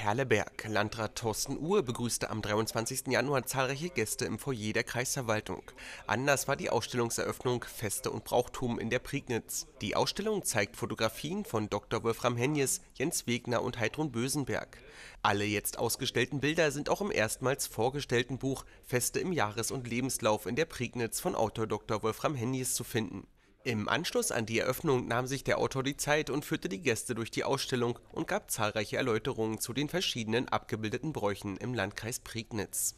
Perleberg. Landrat Thorsten Uhr begrüßte am 23. Januar zahlreiche Gäste im Foyer der Kreisverwaltung. Anders war die Ausstellungseröffnung Feste und Brauchtum in der Prignitz. Die Ausstellung zeigt Fotografien von Dr. Wolfram Henjes, Jens Wegner und Heidrun Bösenberg. Alle jetzt ausgestellten Bilder sind auch im erstmals vorgestellten Buch Feste im Jahres- und Lebenslauf in der Prignitz von Autor Dr. Wolfram Henjes zu finden. Im Anschluss an die Eröffnung nahm sich der Autor die Zeit und führte die Gäste durch die Ausstellung und gab zahlreiche Erläuterungen zu den verschiedenen abgebildeten Bräuchen im Landkreis Prignitz